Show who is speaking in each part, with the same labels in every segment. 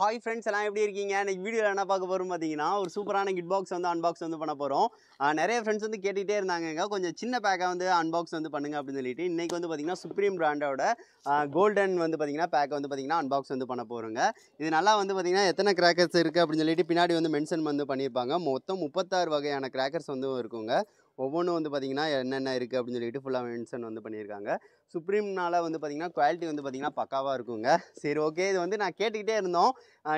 Speaker 1: hi friends எல்லாம் எப்படி இருக்கீங்க இன்னைக்கு வீடியோவில் என்ன பார்க்க போகிறோம் பார்த்தீங்கன்னா ஒரு சூப்பரான கிட் பாக்ஸ் வந்து அன்பாக்ஸ் வந்து பண்ண போகிறோம் நிறைய ஃப்ரெண்ட்ஸ் வந்து கேட்டுகிட்டே இருந்தாங்க கொஞ்சம் சின்ன பேக்காக வந்து அன்பாக்ஸ் வந்து பண்ணுங்க அப்படின்னு சொல்லிட்டு இன்றைக்கி வந்து பார்த்தீங்கன்னா சுப்ரீம் பிராண்டோட கோல்டன் வந்து பார்த்திங்கன்னா பேக்கை வந்து பார்த்திங்கன்னா அன்பாக்ஸ் வந்து பண்ண போகிறோங்க இது நல்லா வந்து பார்த்திங்கன்னா எத்தனை கிராக்கர்ஸ் இருக்குது அப்படின்னு சொல்லிட்டு பின்னாடி வந்து மென்ஷன் வந்து பண்ணியிருப்பாங்க மொத்தம் முப்பத்தாறு வகையான கிராக்கர்ஸ் வந்து இருக்குங்க ஒவ்வொன்றும் வந்து பார்த்திங்கன்னா என்னென்ன இருக்குது அப்படின்னு சொல்லிட்டு ஃபுல்லாக மென்ஷன் வந்து பண்ணியிருக்காங்க சுப்ரீம்னால் வந்து பார்த்திங்கன்னா குவாலிட்டி வந்து பார்த்திங்கன்னா பக்காவாக இருக்குங்க சரி ஓகே இது வந்து நான் கேட்டுக்கிட்டே இருந்தோம்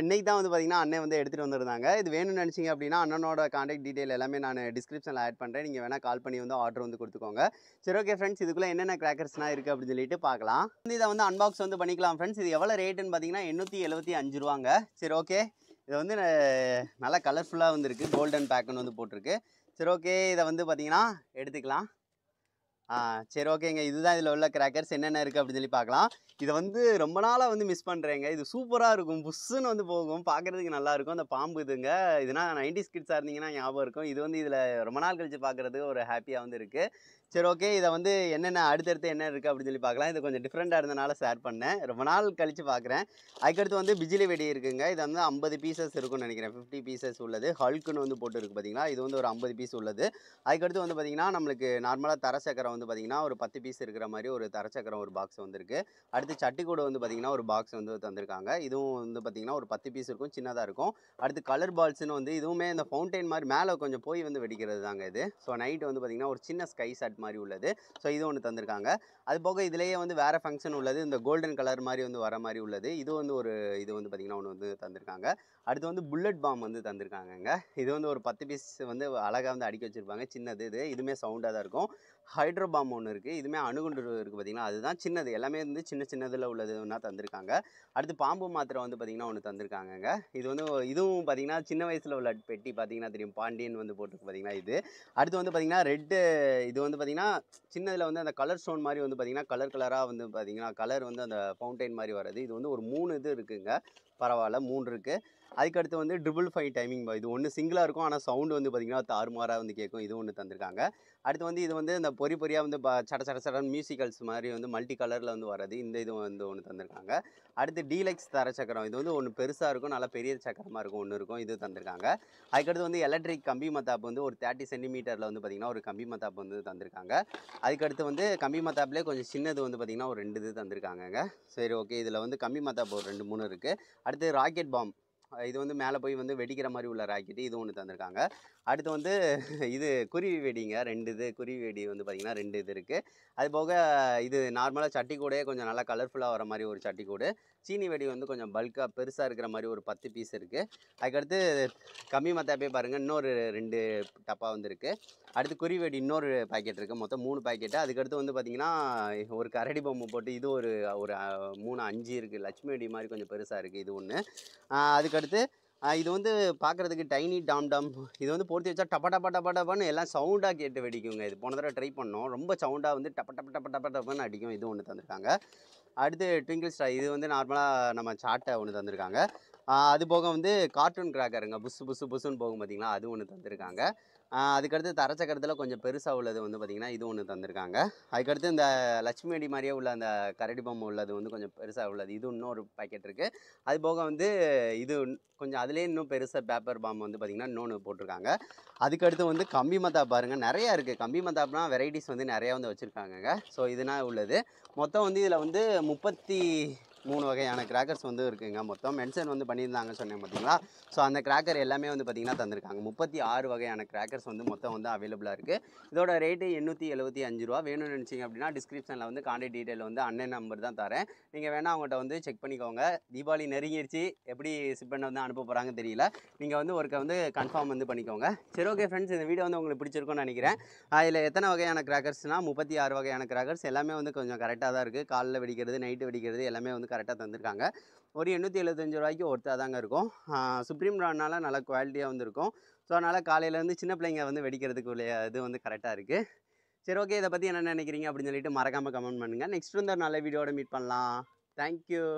Speaker 1: இன்றைக்கி தான் வந்து பார்த்திங்கன்னா அண்ணன் வந்து எடுத்துகிட்டு வந்திருந்தாங்க இது வேணும்னு நினச்சிங்க அப்படின்னா அண்ணனோட காண்டாக்ட் டீட்டெயில் எல்லாமே நான் டிஸ்கிரிப்ஷனில் ஆட் பண்ணுறேன் நீங்கள் வேணால் கால் பண்ணி வந்து ஆர்டர் வந்து கொடுத்துக்கோங்க சரி ஓகே ஃப்ரெண்ட்ஸ் இதுக்குள்ளே என்னென்ன கிராக்கர்ஸ்லாம் இருக்குது அப்படின்னு சொல்லிட்டு பார்க்கலாம் வந்து இதை வந்து அன்பாக்ஸ் வந்து பண்ணிக்கலாம் ஃப்ரெண்ட்ஸ் இது எவ்வளோ ரேட்டுன்னு பார்த்திங்கன்னா எண்ணூற்றி எழுபத்தி அஞ்சு ரூபாங்க சரி ஓகே இது வந்து நல்லா கலர்ஃபுல்லாக வந்துருக்கு கோல்டன் பேக்குன்னு வந்து போட்டிருக்கு சரி ஓகே இதை வந்து பார்த்தீங்கன்னா எடுத்துக்கலாம் ஆ சரி ஓகேங்க இதுதான் இதில் உள்ள கிராக்கர்ஸ் என்னென்ன இருக்குது அப்படின்னு சொல்லி பார்க்கலாம் இதை வந்து ரொம்ப நாளாக வந்து மிஸ் பண்ணுறேங்க இது சூப்பராக இருக்கும் புஷ்ஷுன்னு வந்து போகும் பார்க்குறதுக்கு நல்லாயிருக்கும் அந்த பாம்பு இதுங்க இதுனா நைன்டி ஸ்கிட்ஸாக இருந்தீங்கன்னா ஞாபகம் இருக்கும் இது வந்து இதில் ரொம்ப நாள் கழித்து பார்க்குறது ஒரு ஹாப்பியாக வந்து இருக்குது சரி ஓகே இதை வந்து என்னென்ன அடுத்தடுத்து என்ன இருக்குது அப்படின்னு சொல்லி பார்க்கலாம் இது கொஞ்சம் டிஃப்ரெண்ட்டாக இருந்தனால ஷேர் பண்ணேன் ரொம்ப நாள் கழித்து பார்க்குறேன் அதுக்கடுத்து வந்து பிஜிலி வெடி இருக்குங்க இது வந்து ஐம்பது பீசஸ் இருக்கும்னு நினைக்கிறேன் ஃபிஃப்டி பீசஸ் உள்ளது ஹல்க்குன்னு வந்து போட்டு இருக்குது பார்த்தீங்களா இது வந்து ஒரு ஐம்பது பீஸ் உள்ளது அதுக்கடுத்து வந்து பார்த்திங்கன்னா நம்மளுக்கு நார்மலாக தர சக்கரை வந்து வந்து பார்த்திங்கன்னா ஒரு பத்து பீஸ் இருக்கிற மாதிரி ஒரு தரச்சக்கரம் ஒரு பாக்ஸ் வந்திருக்கு அடுத்து சட்டி கூட வந்து பார்த்திங்கன்னா ஒரு பாக்ஸ் வந்து தந்திருக்காங்க இதுவும் வந்து பார்த்திங்கன்னா ஒரு பத்து பீஸ் இருக்கும் சின்னதாக இருக்கும் அடுத்து கலர் பால்ஸ்னு வந்து இதுவுமே இந்த ஃபவுண்டைன் மாதிரி மேலே கொஞ்சம் போய் வந்து வெடிக்கிறது தாங்க இது ஸோ நைட்டு வந்து பார்த்திங்கன்னா ஒரு சின்ன ஸ்கை செட் மாதிரி உள்ளது ஸோ இது ஒன்று தந்திருக்காங்க அது போக இதுலேயே வந்து வேறு ஃபங்க்ஷன் உள்ளது இந்த கோல்டன் கலர் மாதிரி வந்து வர மாதிரி உள்ளது இது வந்து ஒரு இது வந்து பார்த்திங்கன்னா ஒன்று வந்து தந்திருக்காங்க அடுத்து வந்து புல்லட் பாம் வந்து தந்திருக்காங்கங்க இது வந்து ஒரு பத்து பீஸ் வந்து அழகாக வந்து அடிக்க வச்சுருப்பாங்க சின்னது இது இதுவுமே சவுண்டாக தான் இருக்கும் ஹைட்ரோ பாம் ஒன்று இருக்குது இதுவுமே அணுகுண்டு இருக்குது பார்த்திங்கன்னா அதுதான் சின்னது எல்லாமே வந்து சின்ன சின்னதில் உள்ளது ஒன்றா தந்திருக்காங்க அடுத்து பாம்பு மாத்திரை வந்து பார்த்திங்கன்னா ஒன்று தந்திருக்காங்கங்க இது வந்து இதுவும் பார்த்திங்கன்னா சின்ன வயசில் உள்ள பெட்டி பார்த்திங்கன்னா தெரியும் பாண்டியன் வந்து போட்டிருக்கு பார்த்திங்கன்னா இது அடுத்து வந்து பார்த்திங்கன்னா ரெட்டு இது வந்து பார்த்திங்கன்னா சின்னதில் வந்து அந்த கலர் ஸ்டோன் மாதிரி வந்து பார்த்திங்கன்னா கலர் கலராக வந்து பார்த்திங்கன்னா கலர் வந்து அந்த ஃபவுண்டைன் மாதிரி வர்றது இது வந்து ஒரு மூணு இது இருக்குங்க பரவாயில்ல மூணு இருக்குது அதுக்கடுத்து வந்து ட்ரிபிள் ஃபைவ் டைமிங் இது ஒன்று சிங்கிளாக இருக்கும் ஆனால் சவுண்டு வந்து பார்த்திங்கன்னா தாறுமாறாக வந்து கேட்கும் இது ஒன்று தந்திருக்காங்க அடுத்து வந்து இது வந்து இந்த பொறி பொறியாக வந்து சட சட சட மியூசிக்கல்ஸ் மாதிரி வந்து மல்டி கலரில் வந்து வர்றது இந்த இது வந்து ஒன்று தந்திருக்காங்க அடுத்து டீலக்ஸ் தர சக்கரம் இது வந்து ஒன்று பெருசாக இருக்கும் நல்லா பெரிய சக்கரமாக இருக்கும் ஒன்று இருக்கும் இது தந்திருக்காங்க அதுக்கடுத்து வந்து எலக்ட்ரிக் கம்பி மத்தாப்பு வந்து ஒரு தேர்ட்டி சென்டிமீட்டரில் வந்து பார்த்திங்கன்னா ஒரு கம்பி மத்தாப்பு வந்து தந்திருக்காங்க அதுக்கடுத்து வந்து கம்பி மத்தாப்புலேயே கொஞ்சம் சின்னது வந்து பார்த்திங்கன்னா ஒரு ரெண்டு இது தந்திருக்காங்க சரி ஓகே இதில் வந்து கம்பி மத்தாப்பு ஒரு ரெண்டு மூணு இருக்குது அடுத்தது ராக்கெட் பாம் இது வந்து மேலே போய் வந்து வெடிக்கிற மாதிரி உள்ள ராக்கெட்டு இது ஒன்று தந்திருக்காங்க அடுத்து வந்து இது குருவி வெடிங்க ரெண்டு இது குருவி வெடி வந்து பார்த்திங்கன்னா ரெண்டு இது இருக்குது அது போக இது நார்மலாக சட்டி கூடையே கொஞ்சம் நல்லா கலர்ஃபுல்லாக வர மாதிரி ஒரு சட்டி கூடு சீனி வெடி வந்து கொஞ்சம் பல்காக பெருசாக இருக்கிற மாதிரி ஒரு பத்து பீஸ் இருக்குது அதுக்கடுத்து கம்மி மத்தாப்பே பாருங்கள் இன்னொரு ரெண்டு டப்பா வந்துருக்கு அடுத்து குருவி வெடி இன்னொரு பாக்கெட் இருக்குது மொத்தம் மூணு பாக்கெட்டு அதுக்கடுத்து வந்து பார்த்திங்கன்னா ஒரு கரடி பொம்மை போட்டு இது ஒரு ஒரு மூணு அஞ்சு இருக்குது லட்சுமி வெடி மாதிரி கொஞ்சம் பெருசாக இருக்குது இது ஒன்று அதுக்கடுத்து அடுத்து இது வந்து பார்க்குறதுக்கு டைனி டாம் டாம் இது வந்து போட்டு வச்சா டப்பா டப்பா டப்பா டப்பான்னு எல்லாம் சவுண்டாக கேட்டு வெடிக்குங்க இது போன தடவை ட்ரை பண்ணோம் ரொம்ப சவுண்டாக வந்து டப்பா டப்பா டப்பா டப்பா டப்பான்னு அடிக்கும் இது ஒன்று தந்திருக்காங்க அடுத்து ட்விங்கிள் ஸ்டார் இது வந்து நார்மலாக நம்ம சாட்டை ஒன்று தந்திருக்காங்க அது போக வந்து கார்ட்டூன் கிராக்கருங்க புசு புசு புஸ்ஸுன்னு போகும் பார்த்தீங்கன்னா அது ஒன்று தந்திருக்காங்க அதுக்கடுத்து தரச்சக்கரத்தில் கொஞ்சம் பெருசாக உள்ளது வந்து பார்த்திங்கன்னா இது ஒன்று தந்திருக்காங்க அதுக்கடுத்து இந்த லட்சுமி அடி மாதிரியே உள்ள அந்த கரடி பொம்மை உள்ளது வந்து கொஞ்சம் பெருசாக உள்ளது இது இன்னொரு பாக்கெட் இருக்குது அது போக வந்து இது கொஞ்சம் அதுலேயே இன்னும் பெருசாக பேப்பர் பாம் வந்து பார்த்திங்கன்னா இன்னொன்று போட்டிருக்காங்க அதுக்கடுத்து வந்து கம்பி மத்தாப் பாருங்கள் நிறையா இருக்குது கம்பி மத்தாப்னா வெரைட்டிஸ் வந்து நிறையா வந்து வச்சுருக்காங்க ஸோ இதுனா உள்ளது மொத்தம் வந்து இதில் வந்து முப்பத்தி மூணு வகையான கிராக்கர்ஸ் வந்து இருக்குங்க மொத்தம் மென்ஷன் வந்து பண்ணியிருந்தாங்க சொன்னேன் பார்த்தீங்களா ஸோ அந்த கிராக்கர் எல்லாமே வந்து பார்த்திங்கன்னா தந்திருக்காங்க முப்பத்தி ஆறு வகையான கிராக்கர்ஸ் வந்து மொத்தம் வந்து அவைலபிளாக இருக்குது இதோட ரேட்டு எண்ணூற்றி எழுபத்தி அஞ்சு ரூபா வேணும்னு நினச்சிங்க அப்படின்னா டிஸ்கிரிப்ஷனில் வந்து காண்டாக்ட் டீட்டெயில் வந்து அண்ணன் நம்பர் தான் தரேன் நீங்கள் வேணால் அவங்கள்ட்ட வந்து செக் பண்ணிக்கோங்க தீபாவளி நெருங்கிடுச்சு எப்படி சிப்பனை வந்து அனுப்ப போகிறாங்கன்னு தெரியல நீங்கள் வந்து ஒருக்க வந்து கன்ஃபார்ம் வந்து பண்ணிக்கோங்க சரி ஓகே ஃப்ரெண்ட்ஸ் இந்த வீடியோ வந்து உங்களுக்கு பிடிச்சிருக்கோம்னு நினைக்கிறேன் அதில் எத்தனை வகையான கிராக்கர்ஸ்னால் முப்பத்தி ஆறு வகையான கிராக்கர்ஸ் எல்லாமே வந்து கொஞ்சம் கரெக்டாக தான் இருக்குது காலைல வெடிக்கிறது நைட்டு வெடிக்கிறது எல்லாமே வந்து கரெக்டாக தந்திருக்காங்க ஒரு எண்ணூற்றி எழுபத்தஞ்சு ரூபாய்க்கு ஒருத்தா தாங்க இருக்கும் சுப்ரீம் ரானால் நல்ல குவாலிட்டியாக வந்துருக்கும் ஸோ அதனால் காலையிலேருந்து சின்ன பிள்ளைங்க வந்து வெடிக்கிறதுக்கு இது வந்து கரெக்டாக இருக்குது சரி ஓகே இதை பற்றி என்ன நினைக்கிறீங்க அப்படின்னு சொல்லிட்டு மறக்காமல் கமெண்ட் பண்ணுங்கள் நெக்ஸ்ட் வந்து நல்ல வீடியோட மீட் பண்ணலாம் தேங்க்யூ